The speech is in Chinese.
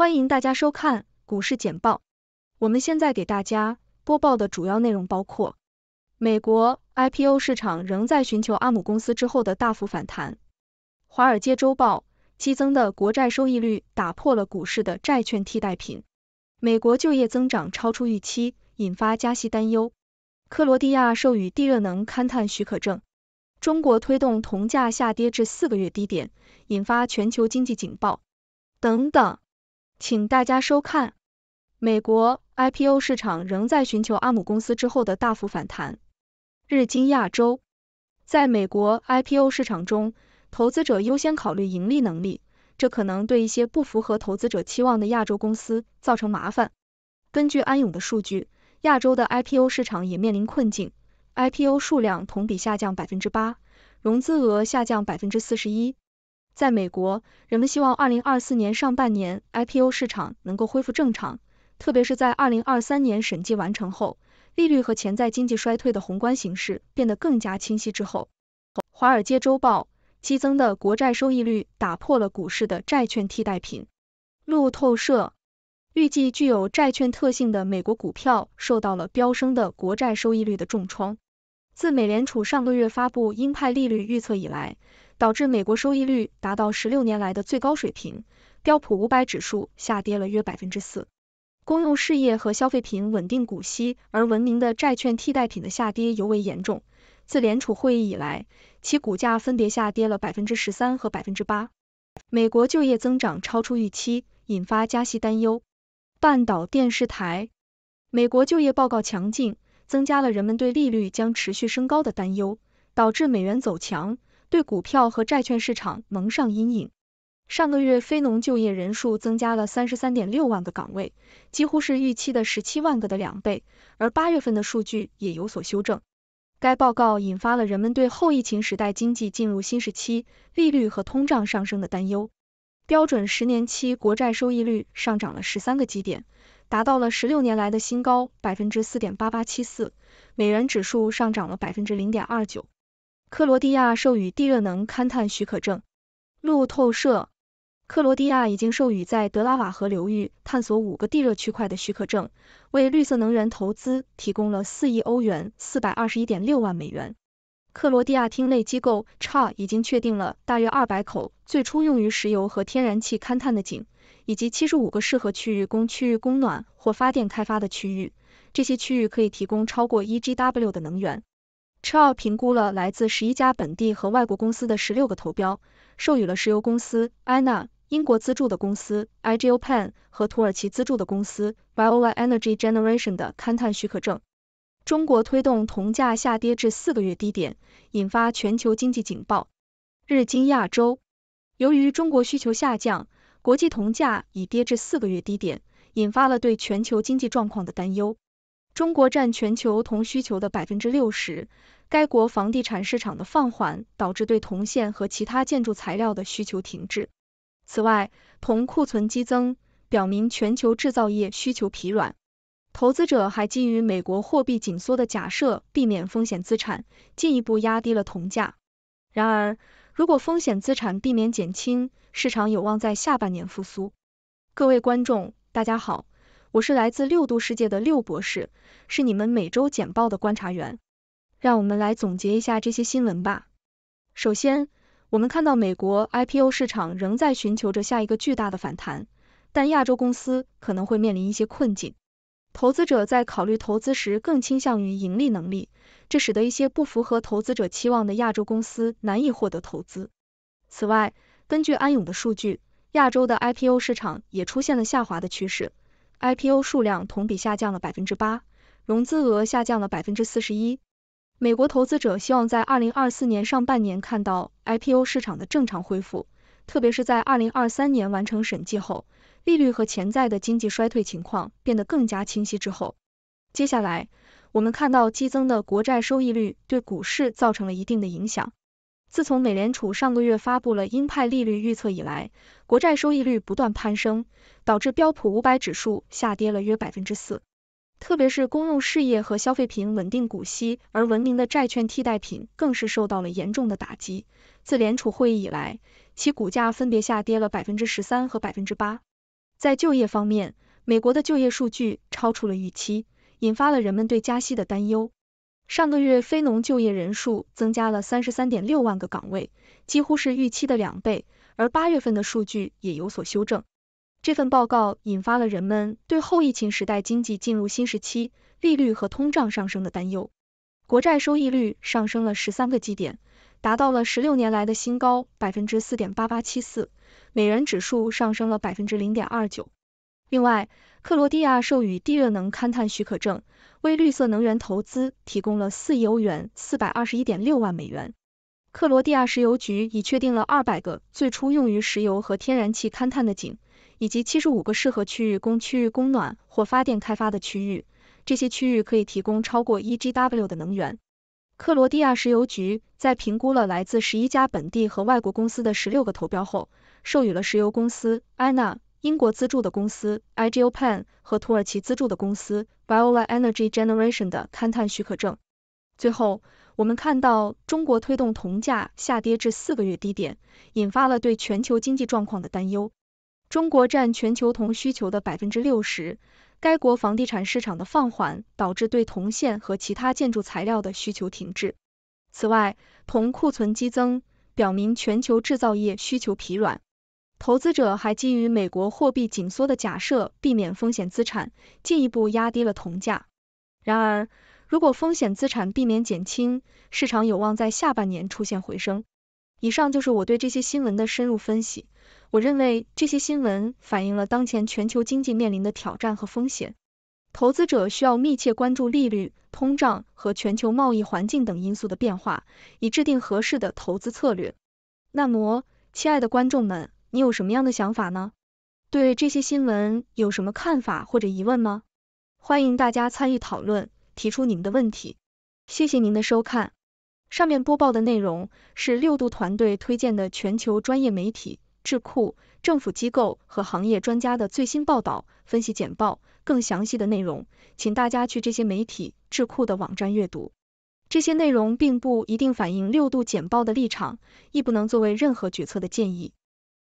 欢迎大家收看股市简报。我们现在给大家播报的主要内容包括：美国 IPO 市场仍在寻求阿姆公司之后的大幅反弹；华尔街周报，激增的国债收益率打破了股市的债券替代品；美国就业增长超出预期，引发加息担忧；克罗地亚授予地热能勘探许可证；中国推动铜价下跌至四个月低点，引发全球经济警报等等。请大家收看。美国 IPO 市场仍在寻求阿姆公司之后的大幅反弹。日经亚洲，在美国 IPO 市场中，投资者优先考虑盈利能力，这可能对一些不符合投资者期望的亚洲公司造成麻烦。根据安永的数据，亚洲的 IPO 市场也面临困境，IPO 数量同比下降百分之八，融资额下降百分之四十一。在美国，人们希望二零二四年上半年 IPO 市场能够恢复正常，特别是在二零二三年审计完成后，利率和潜在经济衰退的宏观形势变得更加清晰之后。华尔街周报，激增的国债收益率打破了股市的债券替代品。路透社预计，具有债券特性的美国股票受到了飙升的国债收益率的重创。自美联储上个月发布鹰派利率预测以来。导致美国收益率达到十六年来的最高水平，标普五百指数下跌了约百分之四。公用事业和消费品稳定股息而闻名的债券替代品的下跌尤为严重。自联储会议以来，其股价分别下跌了百分之十三和百分之八。美国就业增长超出预期，引发加息担忧。半岛电视台，美国就业报告强劲，增加了人们对利率将持续升高的担忧，导致美元走强。对股票和债券市场蒙上阴影。上个月非农就业人数增加了三十三点六万个岗位，几乎是预期的十七万个的两倍，而八月份的数据也有所修正。该报告引发了人们对后疫情时代经济进入新时期、利率和通胀上升的担忧。标准十年期国债收益率上涨了十三个基点，达到了十六年来的新高百分之四点八八七四。美元指数上涨了百分之零点二九。克罗地亚授予地热能勘探许可证。路透社，克罗地亚已经授予在德拉瓦河流域探索五个地热区块的许可证，为绿色能源投资提供了四亿欧元（四百二十一点六万美元）。克罗地亚厅内机构 CHA 已经确定了大约二百口最初用于石油和天然气勘探的井，以及七十五个适合区域供区域供暖或发电开发的区域。这些区域可以提供超过一 GW 的能源。c h a l 评估了来自十一家本地和外国公司的十六个投标，授予了石油公司 Ana（ 英国资助的公司）、Igo p e n 和土耳其资助的公司 i o y Energy Generation 的勘探许可证。中国推动铜价下跌至四个月低点，引发全球经济警报。日经亚洲，由于中国需求下降，国际铜价已跌至四个月低点，引发了对全球经济状况的担忧。中国占全球铜需求的百分之六十，该国房地产市场的放缓导致对铜线和其他建筑材料的需求停滞。此外，铜库存激增表明全球制造业需求疲软。投资者还基于美国货币紧缩的假设，避免风险资产，进一步压低了铜价。然而，如果风险资产避免减轻，市场有望在下半年复苏。各位观众，大家好。我是来自六度世界的六博士，是你们每周简报的观察员。让我们来总结一下这些新闻吧。首先，我们看到美国 IPO 市场仍在寻求着下一个巨大的反弹，但亚洲公司可能会面临一些困境。投资者在考虑投资时更倾向于盈利能力，这使得一些不符合投资者期望的亚洲公司难以获得投资。此外，根据安永的数据，亚洲的 IPO 市场也出现了下滑的趋势。IPO 数量同比下降了百分之八，融资额下降了百分之四十一。美国投资者希望在二零二四年上半年看到 IPO 市场的正常恢复，特别是在二零二三年完成审计后，利率和潜在的经济衰退情况变得更加清晰之后。接下来，我们看到激增的国债收益率对股市造成了一定的影响。自从美联储上个月发布了鹰派利率预测以来，国债收益率不断攀升，导致标普五百指数下跌了约百分之四。特别是公用事业和消费品稳定股息而闻名的债券替代品更是受到了严重的打击。自联储会议以来，其股价分别下跌了百分之十三和百分之八。在就业方面，美国的就业数据超出了预期，引发了人们对加息的担忧。上个月非农就业人数增加了三十三点六万个岗位，几乎是预期的两倍。而八月份的数据也有所修正。这份报告引发了人们对后疫情时代经济进入新时期、利率和通胀上升的担忧。国债收益率上升了十三个基点，达到了十六年来的新高百分之四点八八七四。美元指数上升了百分之零点二九。另外，克罗地亚授予地热能勘探许可证，为绿色能源投资提供了4亿欧元 （421.6 万美元）。克罗地亚石油局已确定了200个最初用于石油和天然气勘探的井，以及75个适合区域供区域供暖或发电开发的区域。这些区域可以提供超过 1GW 的能源。克罗地亚石油局在评估了来自十一家本地和外国公司的16个投标后，授予了石油公司 Ana。英国资助的公司 IGO Pen 和土耳其资助的公司 i o l a Energy Generation 的勘探许可证。最后，我们看到中国推动铜价下跌至四个月低点，引发了对全球经济状况的担忧。中国占全球铜需求的百分之六十，该国房地产市场的放缓导致对铜线和其他建筑材料的需求停滞。此外，铜库存激增表明全球制造业需求疲软。投资者还基于美国货币紧缩的假设，避免风险资产，进一步压低了铜价。然而，如果风险资产避免减轻，市场有望在下半年出现回升。以上就是我对这些新闻的深入分析。我认为这些新闻反映了当前全球经济面临的挑战和风险。投资者需要密切关注利率、通胀和全球贸易环境等因素的变化，以制定合适的投资策略。那么，亲爱的观众们。你有什么样的想法呢？对这些新闻有什么看法或者疑问吗？欢迎大家参与讨论，提出你们的问题。谢谢您的收看。上面播报的内容是六度团队推荐的全球专业媒体、智库、政府机构和行业专家的最新报道、分析简报。更详细的内容，请大家去这些媒体、智库的网站阅读。这些内容并不一定反映六度简报的立场，亦不能作为任何决策的建议。